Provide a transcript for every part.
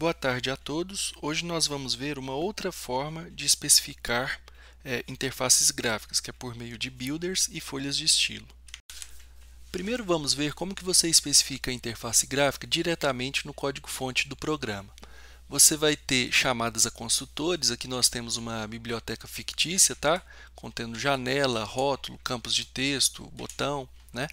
Boa tarde a todos. Hoje nós vamos ver uma outra forma de especificar é, interfaces gráficas, que é por meio de builders e folhas de estilo. Primeiro vamos ver como que você especifica a interface gráfica diretamente no código-fonte do programa. Você vai ter chamadas a consultores, aqui nós temos uma biblioteca fictícia, tá? contendo janela, rótulo, campos de texto, botão. Né?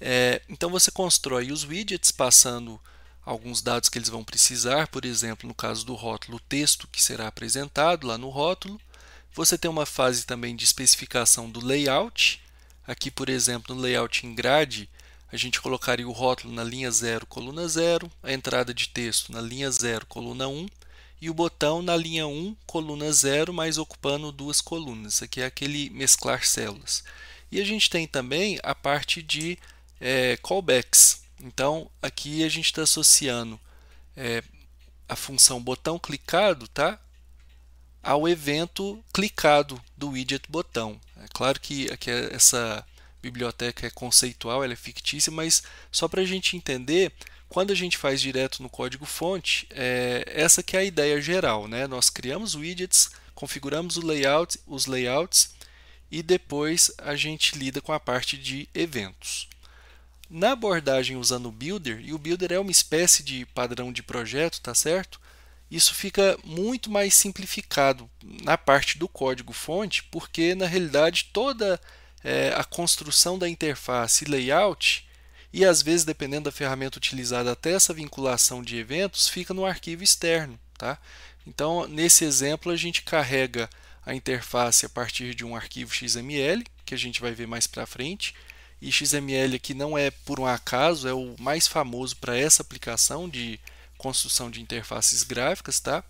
É, então você constrói os widgets passando alguns dados que eles vão precisar, por exemplo, no caso do rótulo, o texto que será apresentado lá no rótulo. Você tem uma fase também de especificação do layout. Aqui, por exemplo, no layout em grade, a gente colocaria o rótulo na linha 0, coluna 0, a entrada de texto na linha 0, coluna 1 e o botão na linha 1, coluna 0, mas ocupando duas colunas. Isso aqui é aquele mesclar células. E a gente tem também a parte de é, callbacks. Então, aqui a gente está associando é, a função botão clicado tá, ao evento clicado do widget botão. É claro que aqui é, essa biblioteca é conceitual, ela é fictícia, mas só para a gente entender, quando a gente faz direto no código-fonte, é, essa que é a ideia geral. Né? Nós criamos widgets, configuramos o layout, os layouts e depois a gente lida com a parte de eventos. Na abordagem usando o Builder, e o Builder é uma espécie de padrão de projeto, tá certo? Isso fica muito mais simplificado na parte do código fonte, porque na realidade toda é, a construção da interface e layout, e às vezes dependendo da ferramenta utilizada até essa vinculação de eventos, fica no arquivo externo. Tá? Então, nesse exemplo, a gente carrega a interface a partir de um arquivo XML, que a gente vai ver mais para frente, e XML aqui não é por um acaso, é o mais famoso para essa aplicação de construção de interfaces gráficas, tá?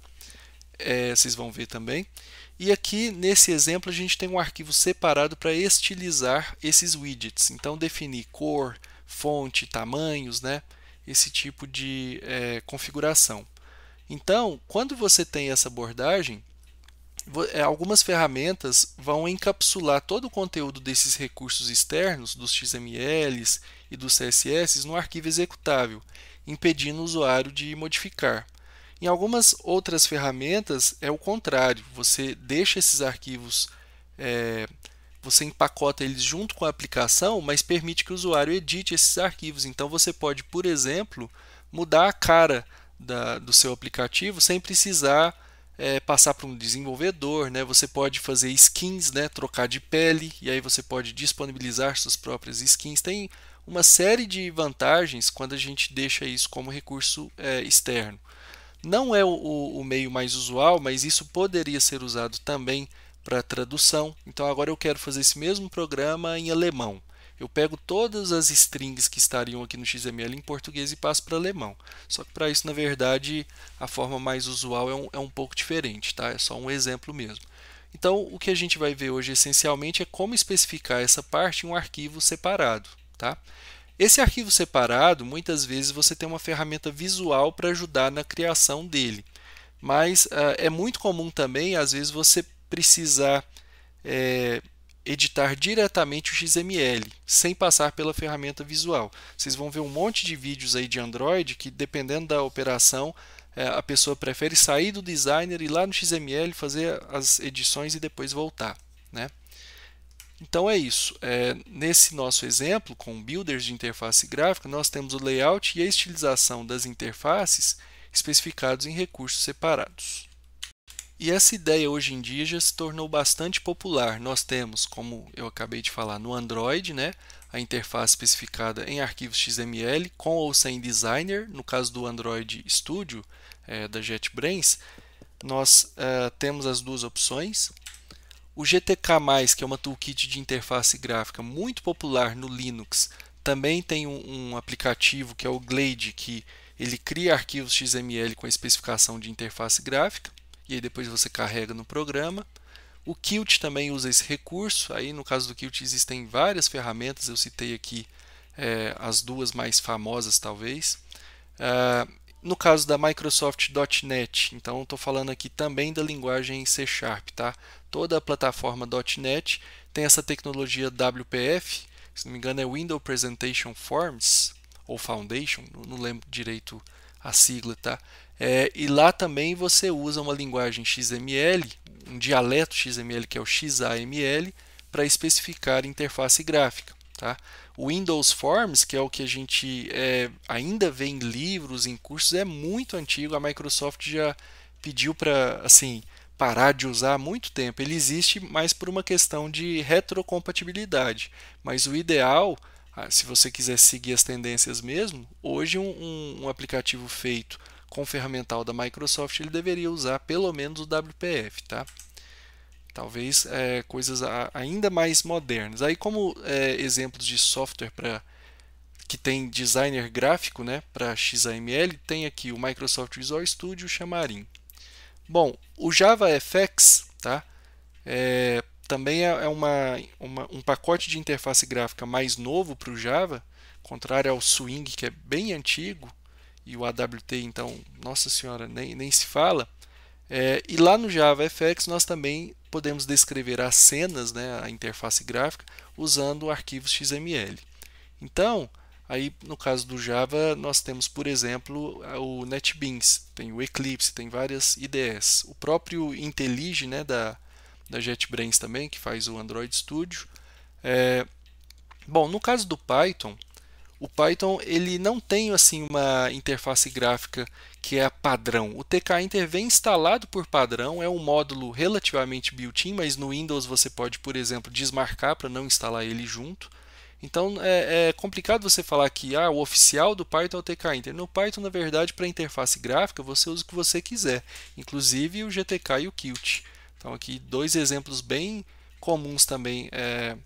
É, vocês vão ver também. E aqui nesse exemplo a gente tem um arquivo separado para estilizar esses widgets. Então definir cor, fonte, tamanhos, né? Esse tipo de é, configuração. Então, quando você tem essa abordagem, é, algumas ferramentas vão encapsular todo o conteúdo desses recursos externos, dos XMLs e dos CSS, no arquivo executável, impedindo o usuário de modificar. Em algumas outras ferramentas é o contrário, você deixa esses arquivos, é, você empacota eles junto com a aplicação, mas permite que o usuário edite esses arquivos. Então você pode, por exemplo, mudar a cara da, do seu aplicativo sem precisar é, passar para um desenvolvedor, né? Você pode fazer skins, né? Trocar de pele e aí você pode disponibilizar suas próprias skins. Tem uma série de vantagens quando a gente deixa isso como recurso é, externo. Não é o, o, meio mais usual, mas isso poderia ser usado também para tradução. Então agora eu quero fazer esse mesmo programa em alemão eu pego todas as strings que estariam aqui no XML em português e passo para alemão. Só que para isso, na verdade, a forma mais usual é um, é um pouco diferente, tá? É só um exemplo mesmo. Então, o que a gente vai ver hoje essencialmente é como especificar essa parte em um arquivo separado, tá? Esse arquivo separado, muitas vezes você tem uma ferramenta visual para ajudar na criação dele. Mas uh, é muito comum também, às vezes, você precisar é, editar diretamente o XML, sem passar pela ferramenta visual. Vocês vão ver um monte de vídeos aí de Android que, dependendo da operação, é, a pessoa prefere sair do designer e ir lá no XML fazer as edições e depois voltar. Né? Então é isso. É, nesse nosso exemplo, com builders de interface gráfica, nós temos o layout e a estilização das interfaces especificados em recursos separados. E essa ideia hoje em dia já se tornou bastante popular. Nós temos, como eu acabei de falar, no Android, né, a interface especificada em arquivos XML, com ou sem designer. No caso do Android Studio, é, da JetBrains, nós é, temos as duas opções. O GTK+, que é uma toolkit de interface gráfica muito popular no Linux, também tem um, um aplicativo que é o Glade, que ele cria arquivos XML com a especificação de interface gráfica e aí depois você carrega no programa. O Qt também usa esse recurso. Aí no caso do Qt existem várias ferramentas. Eu citei aqui é, as duas mais famosas talvez. Uh, no caso da Microsoft.NET, então estou falando aqui também da linguagem C Sharp, tá? Toda a plataforma .NET tem essa tecnologia WPF, se não me engano é Windows Presentation Forms ou Foundation, não lembro direito a sigla, tá? É, e lá também você usa uma linguagem XML, um dialeto XML que é o XAML, para especificar interface gráfica. Tá? O Windows Forms, que é o que a gente é, ainda vê em livros, em cursos, é muito antigo. A Microsoft já pediu para assim parar de usar há muito tempo. Ele existe mais por uma questão de retrocompatibilidade. Mas o ideal, ah, se você quiser seguir as tendências mesmo, hoje um, um aplicativo feito com o ferramental da Microsoft, ele deveria usar pelo menos o WPF, tá? Talvez é, coisas a, ainda mais modernas. Aí, como é, exemplos de software para que tem designer gráfico, né, para XAML, tem aqui o Microsoft Visual Studio, o Xamarin. Bom, o JavaFX, tá? É, também é, é uma, uma, um pacote de interface gráfica mais novo para o Java, contrário ao Swing, que é bem antigo e o AWT, então, nossa senhora, nem, nem se fala. É, e lá no JavaFX nós também podemos descrever as cenas, né, a interface gráfica, usando arquivos XML. Então, aí no caso do Java, nós temos, por exemplo, o NetBeans, tem o Eclipse, tem várias IDEs. O próprio IntelliJ, né, da, da JetBrains também, que faz o Android Studio. É, bom, no caso do Python, o Python ele não tem assim uma interface gráfica que é a padrão. O TKinter vem instalado por padrão, é um módulo relativamente built-in, mas no Windows você pode, por exemplo, desmarcar para não instalar ele junto. Então é, é, complicado você falar que ah, o oficial do Python é o TKinter. No Python, na verdade, para interface gráfica você usa o que você quiser, inclusive o GTK e o Qt. Então aqui dois exemplos bem comuns também é,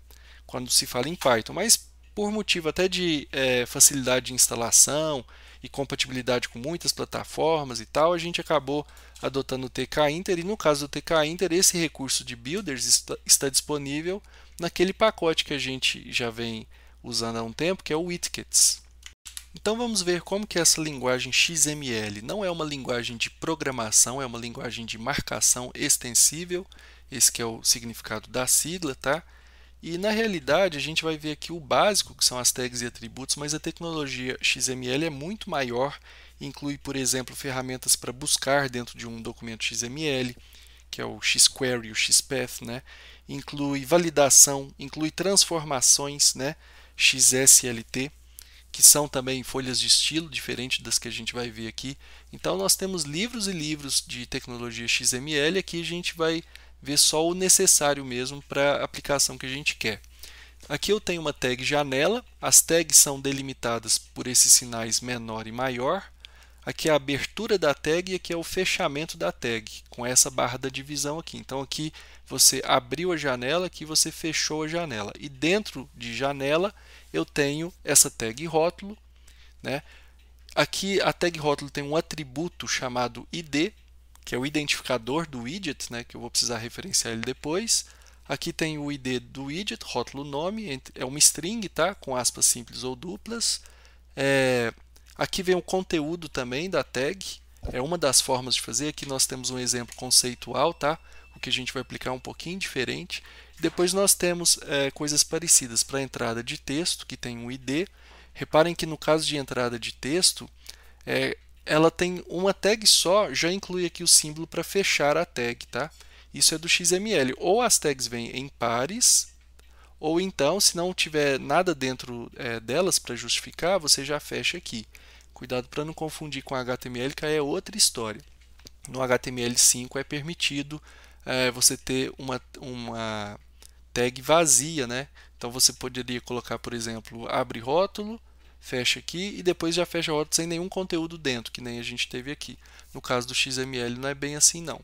quando se fala em Python. Mas por motivo até de é, facilidade de instalação e compatibilidade com muitas plataformas e tal, a gente acabou adotando o TK Inter e no caso do TK Inter esse recurso de builders está, está disponível naquele pacote que a gente já vem usando há um tempo, que é o Witkets. Então vamos ver como que essa linguagem XML não é uma linguagem de programação, é uma linguagem de marcação extensível, esse que é o significado da sigla, tá? E na realidade, a gente vai ver aqui o básico, que são as tags e atributos, mas a tecnologia XML é muito maior, inclui, por exemplo, ferramentas para buscar dentro de um documento XML, que é o XQuery, o XPath, né? inclui validação, inclui transformações, né? XSLT, que são também folhas de estilo, diferente das que a gente vai ver aqui. Então, nós temos livros e livros de tecnologia XML, aqui a gente vai ver só o necessário mesmo para a aplicação que a gente quer. Aqui eu tenho uma tag janela, as tags são delimitadas por esses sinais menor e maior. Aqui é a abertura da tag e aqui é o fechamento da tag, com essa barra da divisão aqui. Então aqui você abriu a janela, aqui você fechou a janela. E dentro de janela eu tenho essa tag rótulo. Né? Aqui a tag rótulo tem um atributo chamado id, que é o identificador do widget, né, que eu vou precisar referenciar ele depois. Aqui tem o ID do widget, rótulo nome, é uma string, tá? com aspas simples ou duplas. É, aqui vem o conteúdo também da tag, é uma das formas de fazer. Aqui nós temos um exemplo conceitual, tá? o que a gente vai aplicar um pouquinho diferente. Depois nós temos é, coisas parecidas para a entrada de texto, que tem um ID. Reparem que no caso de entrada de texto, é, ela tem uma tag só, já inclui aqui o símbolo para fechar a tag, tá? Isso é do XML. Ou as tags vêm em pares, ou então, se não tiver nada dentro é, delas para justificar, você já fecha aqui. Cuidado para não confundir com HTML, que aí é outra história. No HTML5 é permitido é, você ter uma, uma tag vazia, né? Então você poderia colocar, por exemplo, abre rótulo, fecha aqui e depois já fecha a outra sem nenhum conteúdo dentro, que nem a gente teve aqui. No caso do XML não é bem assim não.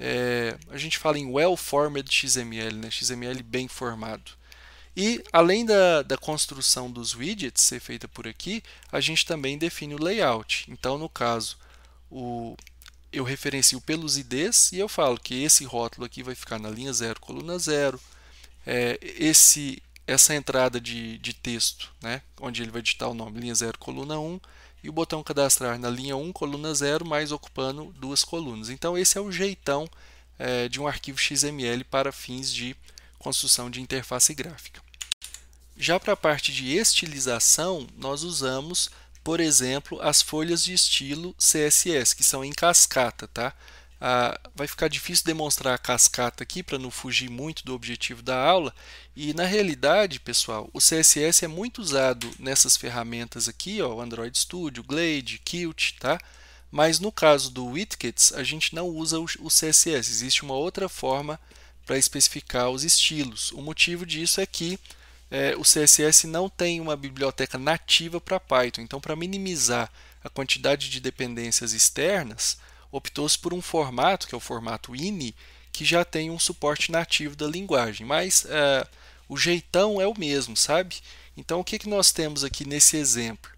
É, a gente fala em well-formed XML, né? XML bem formado. E além da, da construção dos widgets ser feita por aqui, a gente também define o layout. Então, no caso, o, eu referencio pelos IDs e eu falo que esse rótulo aqui vai ficar na linha 0, coluna 0, é, esse essa entrada de, de texto, né, onde ele vai digitar o nome linha 0, coluna 1, e o botão cadastrar na linha 1, coluna 0, mais ocupando duas colunas. Então, esse é o jeitão é, de um arquivo XML para fins de construção de interface gráfica. Já para a parte de estilização, nós usamos, por exemplo, as folhas de estilo CSS, que são em cascata. Tá? ah, vai ficar difícil demonstrar a cascata aqui para não fugir muito do objetivo da aula. E na realidade, pessoal, o CSS é muito usado nessas ferramentas aqui, ó, Android Studio, Glade, Qt, tá? Mas no caso do Witkits, a gente não usa o CSS, existe uma outra forma para especificar os estilos. O motivo disso é que é, o CSS não tem uma biblioteca nativa para Python, então para minimizar a quantidade de dependências externas, optou-se por um formato, que é o formato INI, que já tem um suporte nativo da linguagem, mas é, o jeitão é o mesmo, sabe? Então, o que, que nós temos aqui nesse exemplo?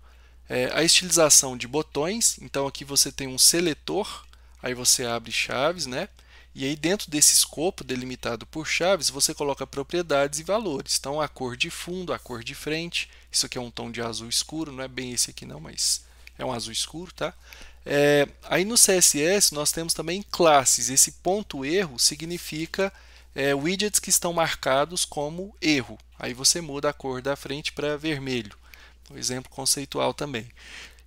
É a estilização de botões, então aqui você tem um seletor, aí você abre chaves, né? E aí dentro desse escopo delimitado por chaves, você coloca propriedades e valores. Então a cor de fundo, a cor de frente, isso aqui é um tom de azul escuro, não é bem esse aqui não, mas é um azul escuro, tá? É, aí no CSS nós temos também classes. Esse ponto erro significa é, widgets que estão marcados como erro. Aí você muda a cor da frente para vermelho. Um exemplo conceitual também.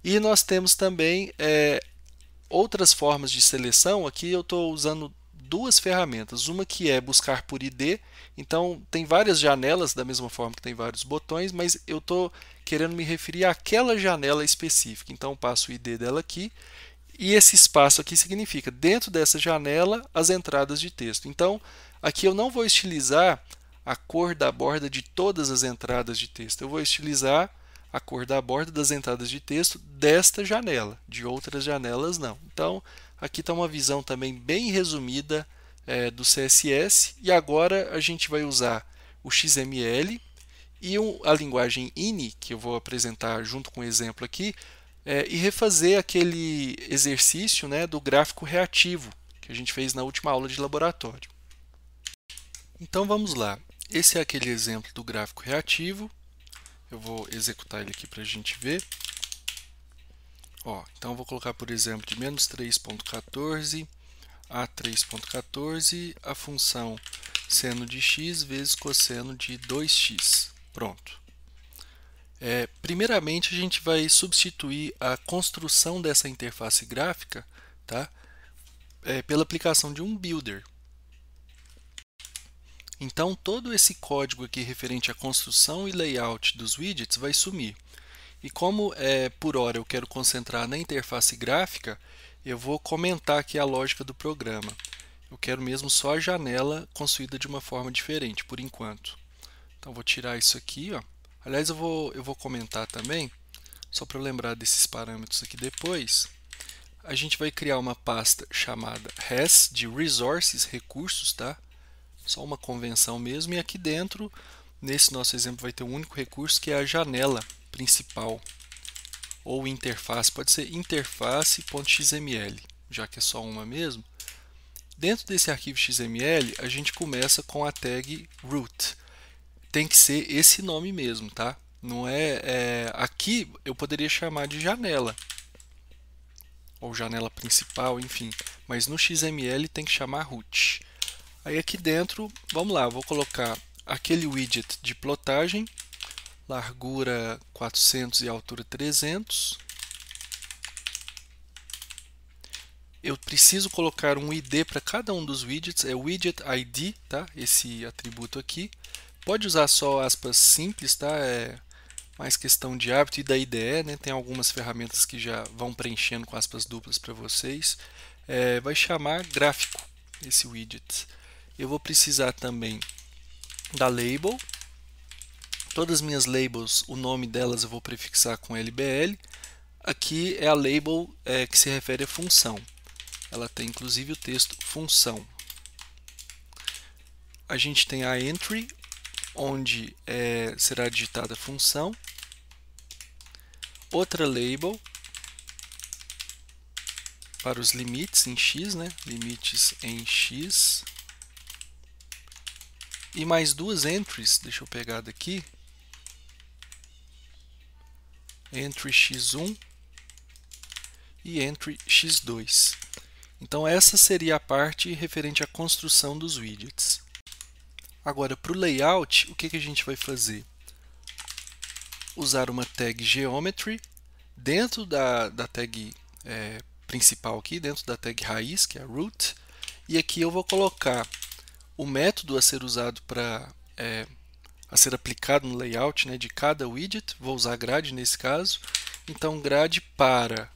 E nós temos também é, outras formas de seleção. Aqui eu estou usando duas ferramentas. Uma que é buscar por ID. Então tem várias janelas, da mesma forma que tem vários botões, mas eu estou querendo me referir àquela janela específica. Então, passo o ID dela aqui e esse espaço aqui significa dentro dessa janela as entradas de texto. Então, aqui eu não vou estilizar a cor da borda de todas as entradas de texto. Eu vou estilizar a cor da borda das entradas de texto desta janela, de outras janelas não. Então, aqui está uma visão também bem resumida é, do CSS. E agora a gente vai usar o XML e a linguagem ini, que eu vou apresentar junto com o um exemplo aqui, é, e refazer aquele exercício né, do gráfico reativo que a gente fez na última aula de laboratório. Então vamos lá. Esse é aquele exemplo do gráfico reativo. Eu vou executar ele aqui para a gente ver. Ó, então vou colocar, por exemplo, de menos 3.14 a 3.14 a função seno de x vezes cosseno de 2x. Pronto. É, primeiramente, a gente vai substituir a construção dessa interface gráfica tá? É, pela aplicação de um builder. Então, todo esse código aqui referente à construção e layout dos widgets vai sumir. E como é, por hora eu quero concentrar na interface gráfica, eu vou comentar aqui a lógica do programa. Eu quero mesmo só a janela construída de uma forma diferente, por enquanto. Então vou tirar isso aqui, ó. Aliás, eu vou, eu vou comentar também, só para lembrar desses parâmetros aqui depois. A gente vai criar uma pasta chamada res de resources, recursos, tá? Só uma convenção mesmo. E aqui dentro, nesse nosso exemplo, vai ter um único recurso que é a janela principal ou interface. Pode ser interface.xml, já que é só uma mesmo. Dentro desse arquivo XML, a gente começa com a tag root tem que ser esse nome mesmo, tá? Não é, é aqui eu poderia chamar de janela ou janela principal, enfim, mas no XML tem que chamar root. Aí aqui dentro, vamos lá, vou colocar aquele widget de plotagem, largura 400 e altura 300. Eu preciso colocar um ID para cada um dos widgets, é widget ID, tá? Esse atributo aqui. Pode usar só aspas simples, tá? É mais questão de hábito e da IDE, né? Tem algumas ferramentas que já vão preenchendo com aspas duplas para vocês. É, vai chamar gráfico esse widget. Eu vou precisar também da label. Todas as minhas labels, o nome delas eu vou prefixar com LBL. Aqui é a label é, que se refere à função. Ela tem inclusive o texto função. A gente tem a entry onde é, será digitada a função, outra label para os limites em x, né? limites em x, e mais duas entries, deixa eu pegar daqui, entry x1 e entry x2. Então essa seria a parte referente à construção dos widgets. Agora, para o layout, o que, que a gente vai fazer? Usar uma tag Geometry. Dentro da, da tag é, principal aqui, dentro da tag raiz, que é a root, e aqui eu vou colocar o método a ser usado para é, a ser aplicado no layout né, de cada widget, vou usar grade nesse caso, então grade para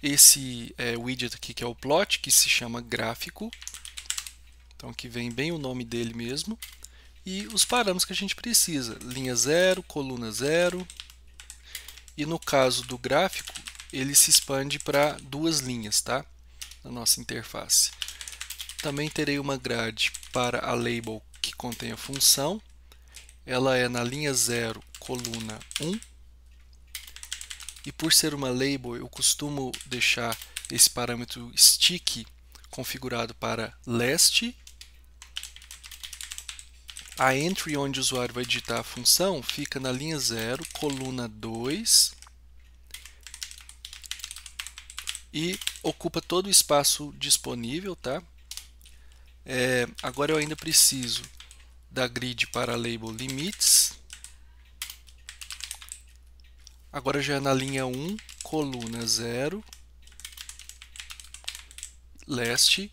esse é, widget aqui que é o plot, que se chama gráfico, então aqui vem bem o nome dele mesmo e os parâmetros que a gente precisa, linha 0, coluna 0. E no caso do gráfico, ele se expande para duas linhas, tá? Na nossa interface. Também terei uma grade para a label que contém a função. Ela é na linha 0, coluna 1. Um. E por ser uma label, eu costumo deixar esse parâmetro stick configurado para leste a entry onde o usuário vai digitar a função fica na linha 0, coluna 2 e ocupa todo o espaço disponível, tá? É, agora eu ainda preciso da grid para label limits. Agora já é na linha 1, coluna 0, leste.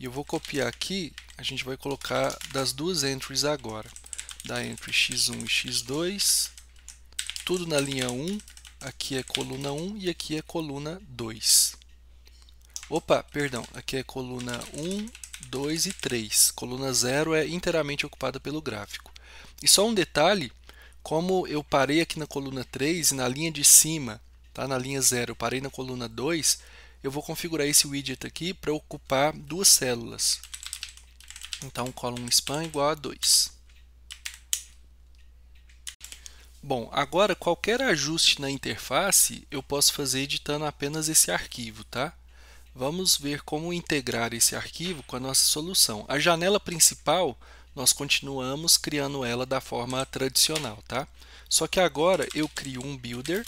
E eu vou copiar aqui a gente vai colocar das duas entries agora, da entry x1 e x2, tudo na linha 1, aqui é coluna 1 e aqui é coluna 2. Opa, perdão, aqui é coluna 1, 2 e 3. Coluna 0 é inteiramente ocupada pelo gráfico. E só um detalhe, como eu parei aqui na coluna 3 e na linha de cima, tá? na linha 0, eu parei na coluna 2, eu vou configurar esse widget aqui para ocupar duas células. Então, column span é igual a 2. Bom, agora qualquer ajuste na interface eu posso fazer editando apenas esse arquivo, tá? Vamos ver como integrar esse arquivo com a nossa solução. A janela principal, nós continuamos criando ela da forma tradicional, tá? Só que agora eu crio um builder.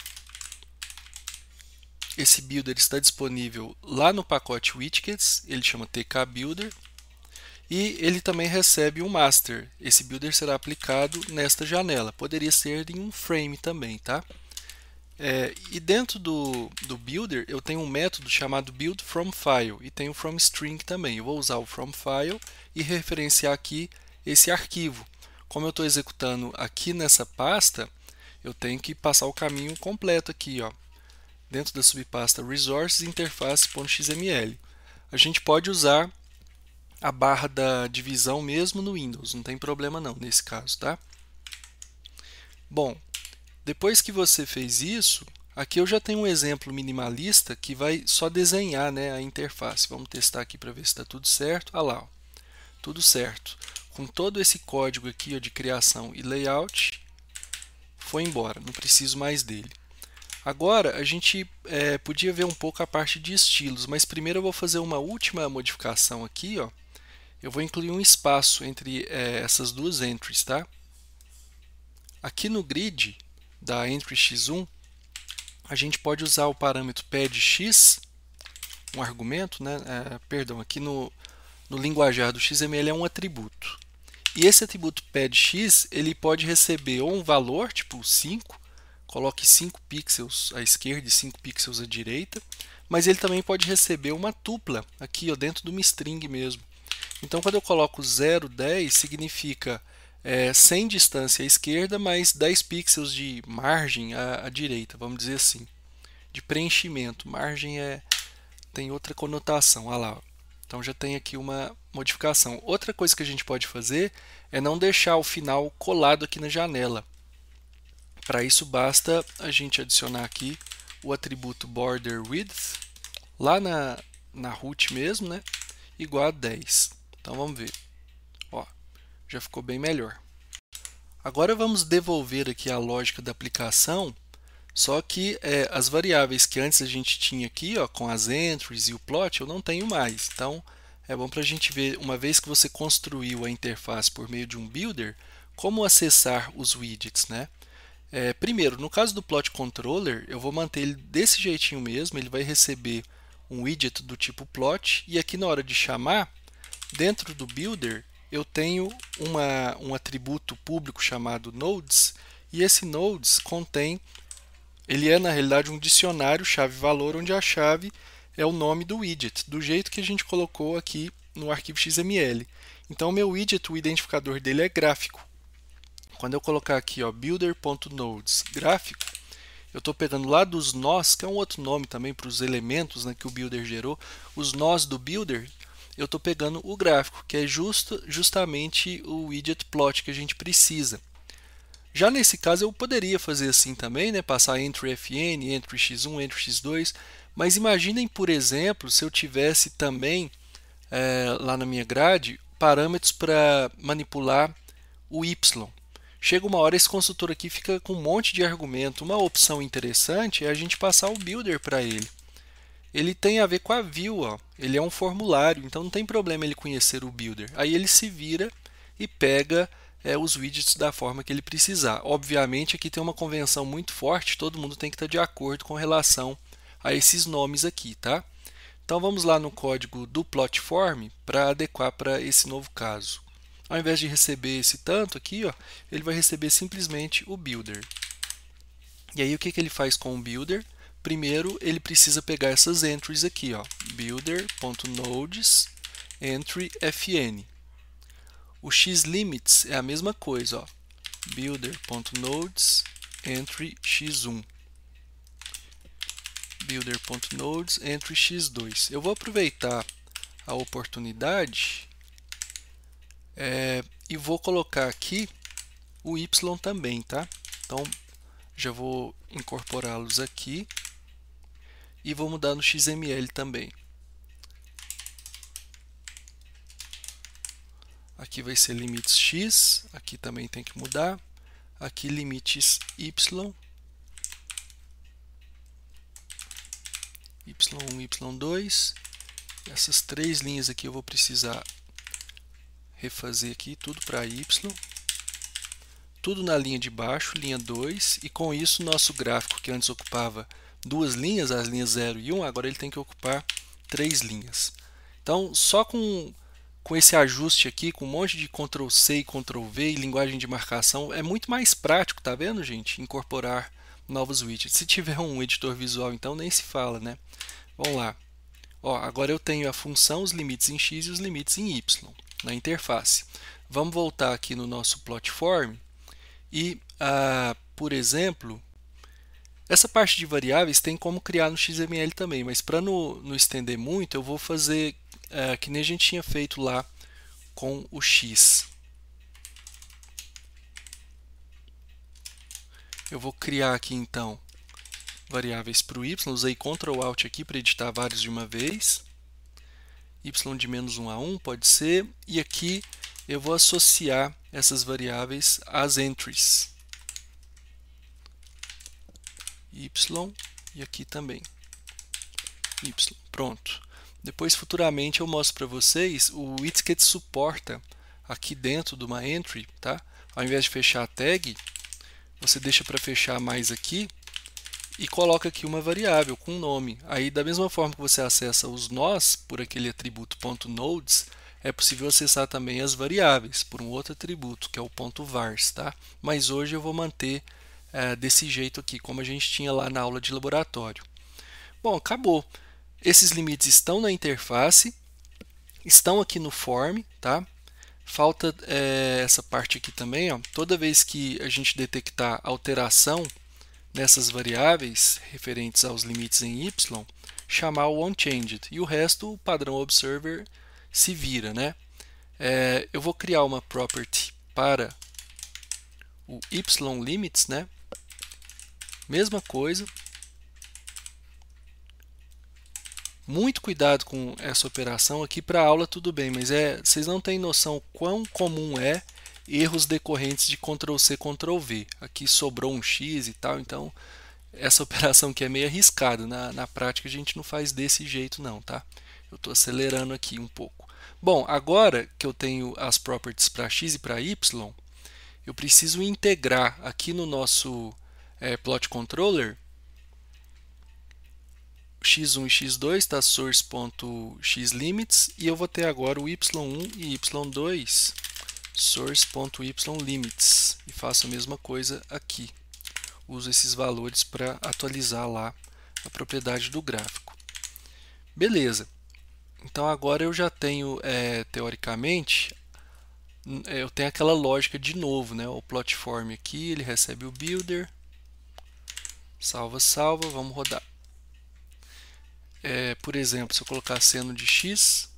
Esse builder está disponível lá no pacote Widgets, ele chama TK Builder. E ele também recebe um master. Esse builder será aplicado nesta janela. Poderia ser em um frame também, tá? É, e dentro do, do builder eu tenho um método chamado build from file e tenho from string também. Eu vou usar o from file e referenciar aqui esse arquivo. Como eu estou executando aqui nessa pasta, eu tenho que passar o caminho completo aqui, ó, dentro da subpasta resources interface.xml. A gente pode usar a barra da divisão mesmo no Windows, não tem problema não nesse caso, tá? Bom, depois que você fez isso, aqui eu já tenho um exemplo minimalista que vai só desenhar né, a interface. Vamos testar aqui para ver se está tudo certo. Ah lá, ó, tudo certo. Com todo esse código aqui ó, de criação e layout, foi embora, não preciso mais dele. Agora a gente é, podia ver um pouco a parte de estilos, mas primeiro eu vou fazer uma última modificação aqui, ó, eu vou incluir um espaço entre é, essas duas entries, tá? Aqui no grid da entry x1, a gente pode usar o parâmetro padx, um argumento, né? É, perdão, aqui no, no linguajar do XML é um atributo. E esse atributo padx, ele pode receber ou um valor, tipo 5, coloque 5 pixels à esquerda e 5 pixels à direita, mas ele também pode receber uma tupla, aqui ó, dentro de uma string mesmo. Então, quando eu coloco 0, 10, significa é, sem distância à esquerda, mais 10 pixels de margem à, à, direita, vamos dizer assim, de preenchimento. Margem é tem outra conotação, olha lá. Então já tem aqui uma modificação. Outra coisa que a gente pode fazer é não deixar o final colado aqui na janela. Para isso basta a gente adicionar aqui o atributo border width lá na, na root mesmo, né? igual a 10. Então vamos ver. Ó, já ficou bem melhor. Agora vamos devolver aqui a lógica da aplicação, só que é, as variáveis que antes a gente tinha aqui, ó, com as entries e o plot, eu não tenho mais. Então é bom para a gente ver, uma vez que você construiu a interface por meio de um builder, como acessar os widgets, né? É, primeiro, no caso do plot controller, eu vou manter ele desse jeitinho mesmo, ele vai receber um widget do tipo plot, e aqui na hora de chamar, Dentro do Builder, eu tenho uma, um atributo público chamado Nodes, e esse Nodes contém, ele é na realidade um dicionário chave-valor, onde a chave é o nome do widget, do jeito que a gente colocou aqui no arquivo XML. Então, meu widget, o identificador dele é gráfico. Quando eu colocar aqui builder.nodes gráfico, eu estou pegando lá dos nós, que é um outro nome também para os elementos né, que o Builder gerou, os nós do Builder eu estou pegando o gráfico, que é justo, justamente o widget plot que a gente precisa. Já nesse caso eu poderia fazer assim também, né? passar entre Fn, entre x1, entre x2, mas imaginem, por exemplo, se eu tivesse também é, lá na minha grade parâmetros para manipular o y. Chega uma hora esse consultor aqui fica com um monte de argumento. Uma opção interessante é a gente passar o builder para ele ele tem a ver com a view, ó. ele é um formulário, então não tem problema ele conhecer o builder. Aí ele se vira e pega é, os widgets da forma que ele precisar. Obviamente aqui tem uma convenção muito forte, todo mundo tem que estar de acordo com relação a esses nomes aqui, tá? Então vamos lá no código do Plotform para adequar para esse novo caso. Ao invés de receber esse tanto aqui, ó, ele vai receber simplesmente o Builder. E aí o que, que ele faz com o Builder? Primeiro, ele precisa pegar essas entries aqui, ó, builder.nodes entry fn. O xlimits é a mesma coisa, ó, builder.nodes entry x1 builder.nodes entry x2. Eu vou aproveitar a oportunidade é, e vou colocar aqui o y também, tá? Então já vou incorporá-los aqui e vou mudar no XML também. Aqui vai ser limites x, aqui também tem que mudar. Aqui limites y, y1, y2. Essas três linhas aqui eu vou precisar refazer aqui tudo para y. Tudo na linha de baixo, linha 2, e com isso nosso gráfico que antes ocupava duas linhas, as linhas 0 e 1, um, agora ele tem que ocupar três linhas. Então, só com, com esse ajuste aqui, com um monte de Ctrl C e Ctrl V e linguagem de marcação, é muito mais prático, tá vendo, gente? Incorporar novos widgets. Se tiver um editor visual, então nem se fala, né? Vamos lá. Ó, agora eu tenho a função, os limites em x e os limites em y na interface. Vamos voltar aqui no nosso plotform e, ah, por exemplo, essa parte de variáveis tem como criar no XML também, mas para não, não estender muito, eu vou fazer é, que nem a gente tinha feito lá com o X. Eu vou criar aqui então variáveis para o y, usei Ctrl Alt aqui para editar vários de uma vez. y de menos 1 a 1 pode ser, e aqui eu vou associar essas variáveis às entries y e aqui também y. Pronto. Depois, futuramente, eu mostro para vocês o Itsket suporta aqui dentro de uma entry, tá? Ao invés de fechar a tag, você deixa para fechar mais aqui e coloca aqui uma variável com nome. Aí, da mesma forma que você acessa os nós por aquele atributo .nodes, é possível acessar também as variáveis por um outro atributo, que é o ponto .vars, tá? Mas hoje eu vou manter é, desse jeito aqui, como a gente tinha lá na aula de laboratório. Bom, acabou. Esses limites estão na interface, estão aqui no form, tá? Falta é, essa parte aqui também, ó. toda vez que a gente detectar alteração nessas variáveis referentes aos limites em y, chamar o unchanged e o resto o padrão observer se vira, né? É, eu vou criar uma property para o y limits, né? mesma coisa. Muito cuidado com essa operação aqui para aula tudo bem, mas é, vocês não têm noção quão comum é erros decorrentes de Ctrl C, Ctrl V. Aqui sobrou um X e tal, então essa operação que é meio arriscada. Na, na prática a gente não faz desse jeito não, tá? Eu estou acelerando aqui um pouco. Bom, agora que eu tenho as properties para x e para y, eu preciso integrar aqui no nosso é, plot controller, x1 e x2 está source.xlimits e eu vou ter agora o y1 e y2 source.ylimits e faço a mesma coisa aqui. Uso esses valores para atualizar lá a propriedade do gráfico. Beleza. Então agora eu já tenho, é, teoricamente, é, eu tenho aquela lógica de novo, né? o plotform aqui, ele recebe o builder, Salva, salva, vamos rodar. É, por exemplo, se eu colocar seno de x,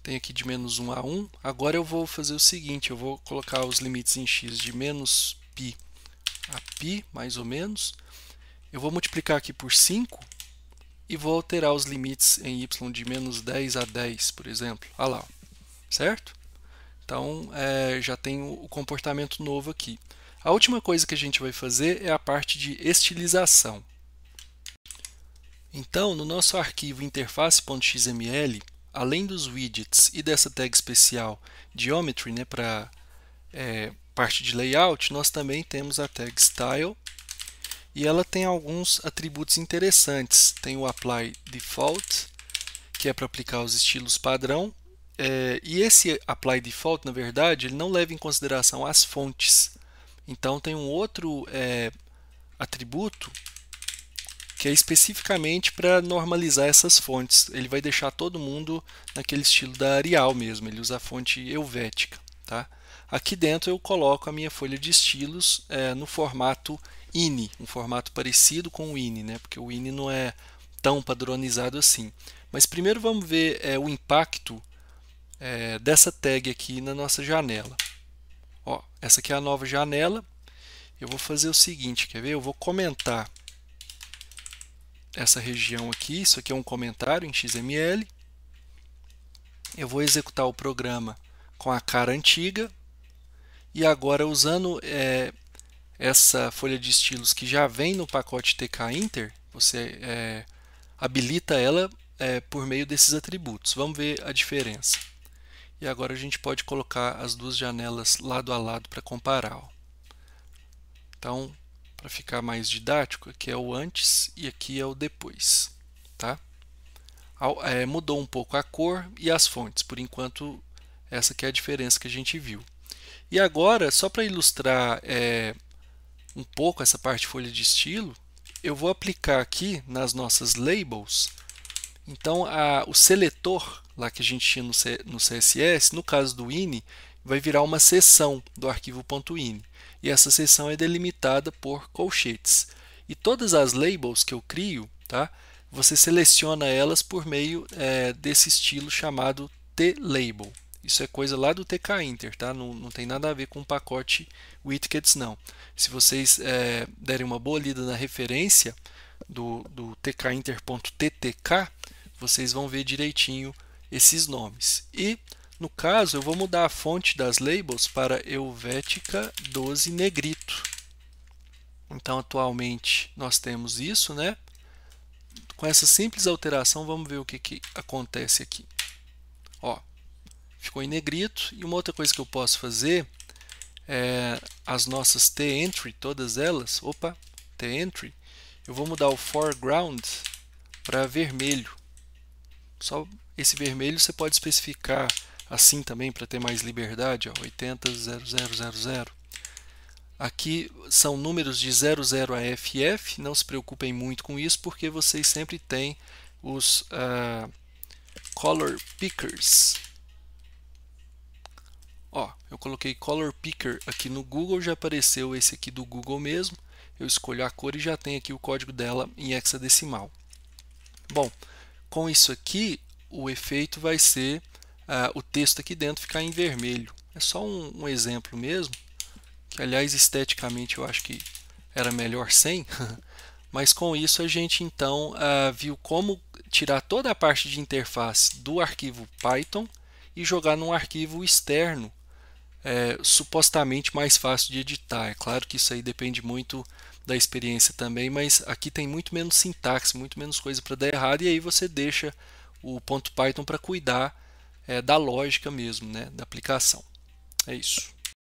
tem aqui de menos 1 a 1. Agora eu vou fazer o seguinte, eu vou colocar os limites em x de menos π a π, mais ou menos. Eu vou multiplicar aqui por 5 e vou alterar os limites em y de menos 10 a 10, por exemplo. Olha lá, certo? Então, é, já tem o comportamento novo aqui. A última coisa que a gente vai fazer é a parte de estilização. Então, no nosso arquivo interface.xml, além dos widgets e dessa tag especial geometry né, para é, parte de layout, nós também temos a tag style e ela tem alguns atributos interessantes. Tem o apply default, que é para aplicar os estilos padrão, é, e esse apply default, na verdade, ele não leva em consideração as fontes. Então tem um outro é, atributo que é especificamente para normalizar essas fontes. Ele vai deixar todo mundo naquele estilo da Arial mesmo, ele usa a fonte helvética. Tá? Aqui dentro eu coloco a minha folha de estilos é, no formato INI, um formato parecido com o INI, né? porque o INI não é tão padronizado assim. Mas primeiro vamos ver é, o impacto é, dessa tag aqui na nossa janela. Essa aqui é a nova janela. Eu vou fazer o seguinte, quer ver? Eu vou comentar essa região aqui. Isso aqui é um comentário em XML. Eu vou executar o programa com a cara antiga. E agora, usando é, essa folha de estilos que já vem no pacote TK Inter, você é, habilita ela é, por meio desses atributos. Vamos ver a diferença. E agora a gente pode colocar as duas janelas lado a lado para comparar. Ó. Então, para ficar mais didático, aqui é o antes e aqui é o depois. Tá? É, mudou um pouco a cor e as fontes. Por enquanto, essa que é a diferença que a gente viu. E agora, só para ilustrar é, um pouco essa parte de folha de estilo, eu vou aplicar aqui nas nossas labels. Então, a, o seletor lá que a gente tinha no, C, no CSS, no caso do ini, vai virar uma seção do .ini E essa seção é delimitada por colchetes. E todas as labels que eu crio, tá? você seleciona elas por meio é, desse estilo chamado T-Label. Isso é coisa lá do TK Inter, tá? Não, não tem nada a ver com o pacote Widgets, não. Se vocês é, derem uma boa lida na referência do, do tkinter.ttk, vocês vão ver direitinho esses nomes. E, no caso, eu vou mudar a fonte das labels para Helvética 12 Negrito. Então, atualmente, nós temos isso, né? Com essa simples alteração, vamos ver o que, que acontece aqui. Ó, ficou em negrito. E uma outra coisa que eu posso fazer é as nossas T-entry, todas elas, opa, T-entry, eu vou mudar o foreground para vermelho. Só esse vermelho você pode especificar assim também para ter mais liberdade, ó, 80 000. Aqui são números de 00 a FF, não se preocupem muito com isso, porque vocês sempre têm os uh, color pickers. Ó, eu coloquei color picker aqui no Google, já apareceu esse aqui do Google mesmo. Eu escolho a cor e já tem aqui o código dela em hexadecimal. Bom, com isso aqui o efeito vai ser ah, o texto aqui dentro ficar em vermelho. É só um, um exemplo mesmo, que aliás esteticamente eu acho que era melhor sem, mas com isso a gente então ah, viu como tirar toda a parte de interface do arquivo Python e jogar num arquivo externo, é, supostamente mais fácil de editar. É claro que isso aí depende muito da experiência também, mas aqui tem muito menos sintaxe, muito menos coisa para dar errado, e aí você deixa o ponto Python para cuidar é, da lógica mesmo, né, da aplicação. É isso.